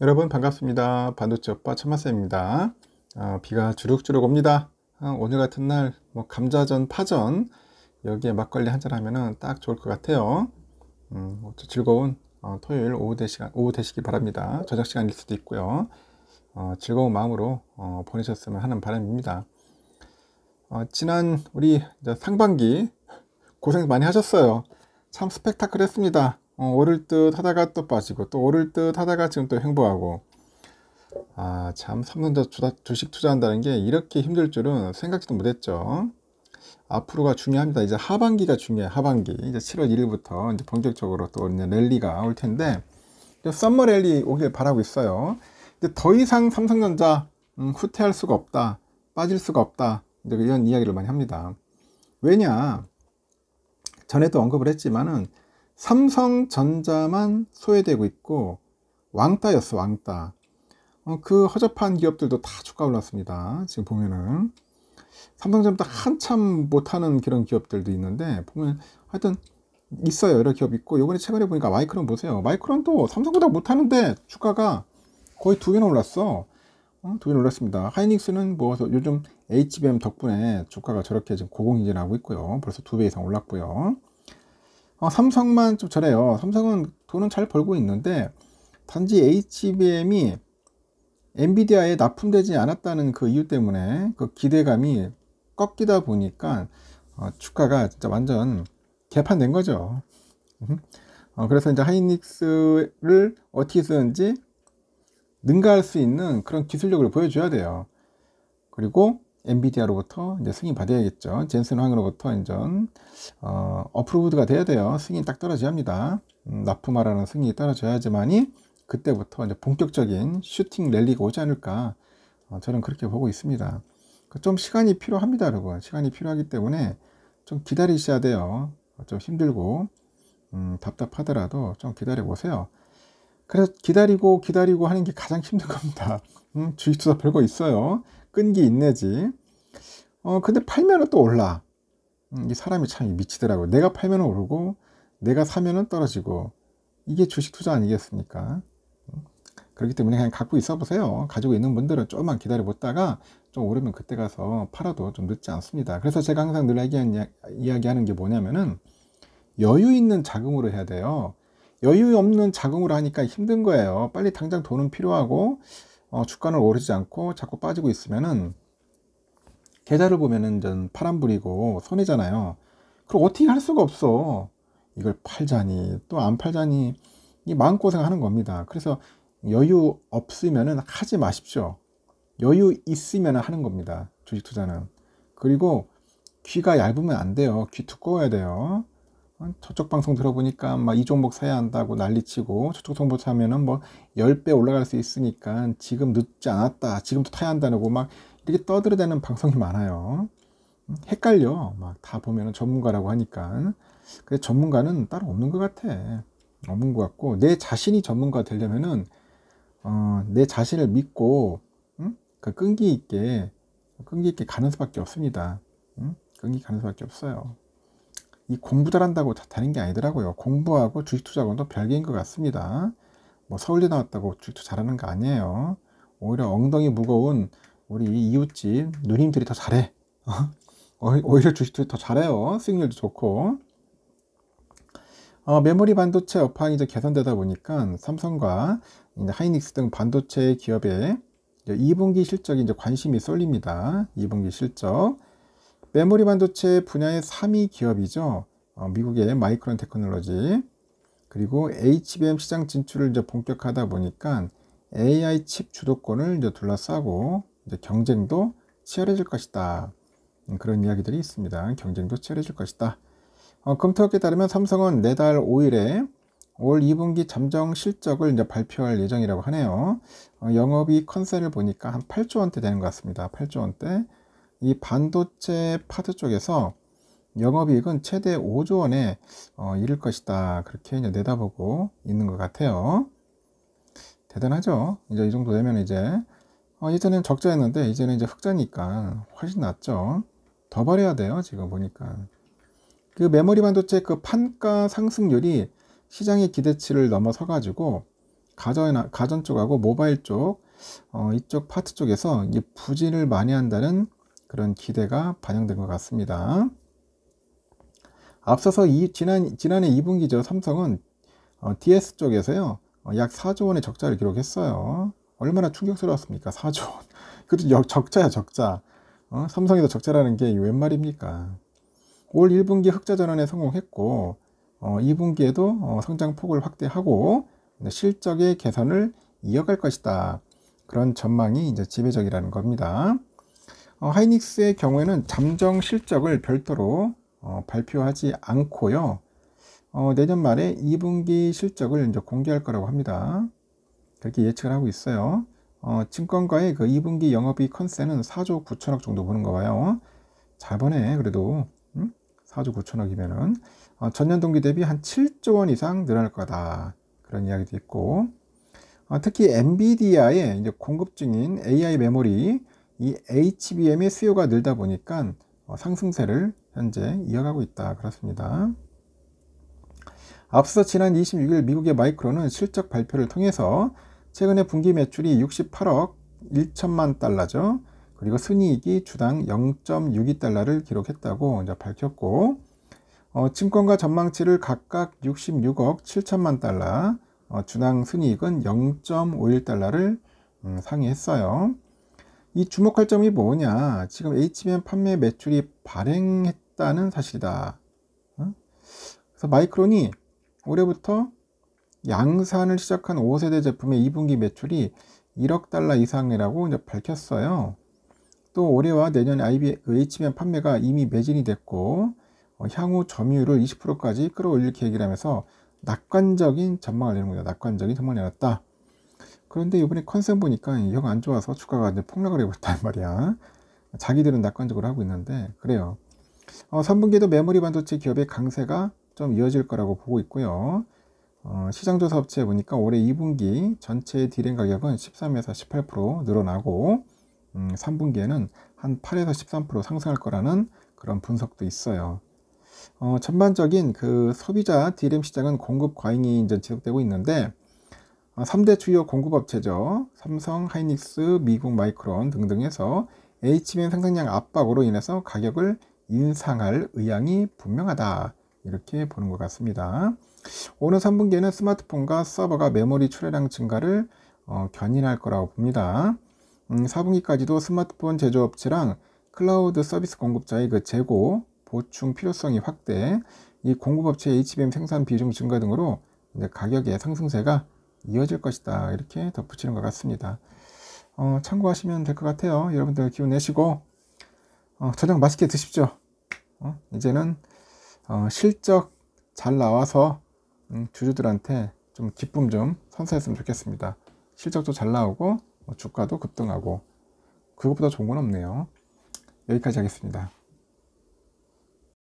여러분 반갑습니다. 반도체 오빠 천마쌤입니다. 아, 어, 비가 주룩주룩 옵니다. 아, 오늘 같은 날뭐 감자전, 파전 여기에 막걸리 한잔 하면은 딱 좋을 것 같아요. 음, 뭐 즐거운 어, 토요일 오후 되시간 오후 되시기 바랍니다. 저녁 시간일 수도 있고요. 어, 즐거운 마음으로 어, 보내셨으면 하는 바람입니다. 어, 지난 우리 상반기 고생 많이 하셨어요. 참 스펙타클했습니다. 어, 오를 듯 하다가 또 빠지고 또 오를 듯 하다가 지금 또 횡보하고 아 참 삼성자 주식 투자한다는 게 이렇게 힘들 줄은 생각지도 못했죠. 앞으로가 중요합니다. 이제 하반기가 중요해 하반기 이제 7월 1일부터 이제 본격적으로 또 이제 랠리가 올 텐데 썸머 랠리 오길 바라고 있어요. 이제 더 이상 삼성전자 음, 후퇴할 수가 없다, 빠질 수가 없다 이제 이런 이야기를 많이 합니다. 왜냐 전에도 언급을 했지만은 삼성전자만 소외되고 있고 왕따였어 왕따 어, 그 허접한 기업들도 다 주가 올랐습니다 지금 보면은 삼성전자 한참 못하는 그런 기업들도 있는데 보면 하여튼 있어요 여러 기업 있고 요번에 최근에 보니까 마이크론 보세요 마이크론도 삼성보다 못하는데 주가가 거의 두 배나 올랐어 어, 두 배나 올랐습니다 하이닉스는 뭐 요즘 HBM 덕분에 주가가 저렇게 지금 고공이진하고 있고요 벌써 두 배 이상 올랐고요 어, 삼성만 좀 저래요. 삼성은 돈은 잘 벌고 있는데 단지 HBM이 엔비디아에 납품되지 않았다는 그 이유 때문에 그 기대감이 꺾이다 보니까 어, 주가가 진짜 완전 개판된 거죠. 음. 어, 그래서 이제 하이닉스를 어떻게든지 능가할 수 있는 그런 기술력을 보여줘야 돼요. 그리고 엔비디아로부터 이제 승인 받아야겠죠. 젠슨 황으로부터 인전 어, 어프로브드가 돼야 돼요. 승인 딱 떨어져야 합니다. 음, 납품하라는 승인이 떨어져야지만이 그때부터 이제 본격적인 슈팅 랠리가 오지 않을까 어, 저는 그렇게 보고 있습니다. 그 좀 시간이 필요합니다, 여러분. 시간이 필요하기 때문에 좀 기다리셔야 돼요. 좀 힘들고 음, 답답하더라도 좀 기다려 보세요. 그래서 기다리고 기다리고 하는 게 가장 힘든 겁니다. 음, 주식투자 별거 있어요. 끈기 있내지. 어, 근데 팔면은 또 올라. 음, 이 사람이 참 미치더라고요. 내가 팔면 은 오르고, 내가 사면은 떨어지고. 이게 주식 투자 아니겠습니까? 음, 그렇기 때문에 그냥 갖고 있어 보세요. 가지고 있는 분들은 조금만 기다려 보다가 좀 오르면 그때 가서 팔아도 좀 늦지 않습니다. 그래서 제가 항상 늘 이야기하는 게 뭐냐면은 여유 있는 자금으로 해야 돼요. 여유 없는 자금으로 하니까 힘든 거예요. 빨리 당장 돈은 필요하고 어, 주가는 오르지 않고 자꾸 빠지고 있으면은 계좌를 보면은 전 파란불이고 손해잖아요. 그럼 어떻게 할 수가 없어. 이걸 팔자니 또 안 팔자니 이 마음고생하는 겁니다. 그래서 여유 없으면은 하지 마십시오. 여유 있으면 하는 겁니다. 주식 투자는. 그리고 귀가 얇으면 안 돼요. 귀 두꺼워야 돼요. 저쪽 방송 들어보니까 막 이 종목 사야 한다고 난리치고 저쪽 정보 사면은 뭐 10배 올라갈 수 있으니까 지금 늦지 않았다. 지금도 타야 한다고 막 되게 떠들어대는 방송이 많아요. 헷갈려. 막 다보면 전문가라고 하니까. 근데 전문가는 따로 없는 것 같아. 없는 것 같고, 내 자신이 전문가 되려면은, 어, 내 자신을 믿고, 응? 그 끈기 있게, 끈기 있게 가는 수밖에 없습니다. 응? 끈기 가는 수밖에 없어요. 이 공부 잘한다고 다 되는 게 아니더라고요. 공부하고 주식 투자하고는 별개인 것 같습니다. 뭐 서울대 나왔다고 주식 투자 잘하는 거 아니에요. 오히려 엉덩이 무거운 우리 이웃집 누님들이 더 잘해. 어? 어, 오히려 주식들이 더 잘해요. 수익률도 좋고. 어, 메모리 반도체 업황이 이제 개선되다 보니까 삼성과 하이닉스 등 반도체 기업의 2분기 실적이 이제 관심이 쏠립니다. 2분기 실적. 메모리 반도체 분야의 3위 기업이죠. 어, 미국의 마이크론 테크놀로지. 그리고 HBM 시장 진출을 이제 본격하다 보니까 AI 칩 주도권을 이제 둘러싸고 경쟁도 치열해질 것이다. 음, 그런 이야기들이 있습니다. 경쟁도 치열해질 것이다. 어, 검토학에 따르면 삼성은 내달 5일에 올 2분기 잠정 실적을 이제 발표할 예정이라고 하네요. 어, 영업이익 컨셉을 보니까 한 8조 원대 되는 것 같습니다. 8조 원대. 이 반도체 파트 쪽에서 영업이익은 최대 5조 원에 어, 이를 것이다. 그렇게 이제 내다보고 있는 것 같아요. 대단하죠? 이제 이 정도 되면 이제 어, 예전엔 적자였는데 이제는 이제 흑자니까 훨씬 낫죠. 더 버려야 돼요. 지금 보니까. 그 메모리 반도체 그 판가 상승률이 시장의 기대치를 넘어서 가지고 가전, 가전 쪽하고 모바일 쪽, 어, 이쪽 파트 쪽에서 이 부진을 많이 한다는 그런 기대가 반영된 것 같습니다. 앞서서 이, 지난, 지난해 2분기죠. 삼성은 어, DS 쪽에서요. 어, 약 4조 원의 적자를 기록했어요. 얼마나 충격스러웠습니까? 4조 원. 그것도 적자야, 적자. 어? 삼성에서 적자라는 게 웬 말입니까? 올 1분기 흑자 전환에 성공했고, 어, 2분기에도 어, 성장 폭을 확대하고, 네, 실적의 개선을 이어갈 것이다. 그런 전망이 이제 지배적이라는 겁니다. 어, 하이닉스의 경우에는 잠정 실적을 별도로 어, 발표하지 않고요. 어, 내년 말에 2분기 실적을 이제 공개할 거라고 합니다. 그렇게 예측을 하고 있어요. 어, 증권가의 그 2분기 영업이익 컨셉은 4조 9천억 정도 보는 거 봐요. 잘 보네. 그래도 4조 음? 9천억이면은 어, 전년 동기 대비 한 7조 원 이상 늘어날 거다. 그런 이야기도 있고 어, 특히 엔비디아의 이제 공급 중인 AI 메모리 이 HBM의 수요가 늘다 보니까 어, 상승세를 현재 이어가고 있다. 그렇습니다. 앞서 지난 26일 미국의 마이크론은 실적 발표를 통해서 최근에 분기 매출이 68억 1천만 달러죠. 그리고 순이익이 주당 0.62달러를 기록했다고 이제 밝혔고 어, 증권과 전망치를 각각 66억 7천만 달러, 어, 주당 순이익은 0.51달러를 음, 상의했어요이 주목할 점이 뭐냐? 지금 HBM 판매 매출이 발행했다는 사실이다. 어? 그래서 마이크론이 올해부터 양산을 시작한 5세대 제품의 2분기 매출이 1억 달러 이상이라고 이제 밝혔어요. 또 올해와 내년 IB, HBM 판매가 이미 매진이 됐고 어, 향후 점유율을 20%까지 끌어올릴 계획이라면서 낙관적인 전망을 내는 놓 거죠. 낙관적인 전망을 내놨다. 그런데 이번에 컨셉 보니까 영안 좋아서 주가가 이제 폭락을 하고 있단 말이야. 자기들은 낙관적으로 하고 있는데 그래요. 어, 3분기도 메모리 반도체 기업의 강세가 좀 이어질 거라고 보고 있고요. 어, 시장조사 업체에 보니까 올해 2분기 전체 디램 가격은 13에서 18% 늘어나고 음, 3분기에는 한 8에서 13% 상승할 거라는 그런 분석도 있어요. 어, 전반적인 그 소비자 디램 시장은 공급 과잉이 이제 지속되고 있는데 어, 3대 주요 공급 업체죠. 삼성, 하이닉스, 미국 마이크론 등등에서 HBM 생산량 압박으로 인해서 가격을 인상할 의향이 분명하다. 이렇게 보는 것 같습니다. 오늘 3분기에는 스마트폰과 서버가 메모리 출하량 증가를 어, 견인할 거라고 봅니다. 음, 4분기까지도 스마트폰 제조업체랑 클라우드 서비스 공급자의 그 재고, 보충 필요성이 확대, 이 공급업체 HBM 생산 비중 증가 등으로 이제 가격의 상승세가 이어질 것이다. 이렇게 덧붙이는 것 같습니다. 어, 참고하시면 될 것 같아요. 여러분들 기운 내시고, 어, 저녁 맛있게 드십시오. 어, 이제는 어, 실적 잘 나와서 음, 주주들한테 좀 기쁨 좀 선사했으면 좋겠습니다. 실적도 잘 나오고 뭐 주가도 급등하고 그것보다 좋은 건 없네요. 여기까지 하겠습니다.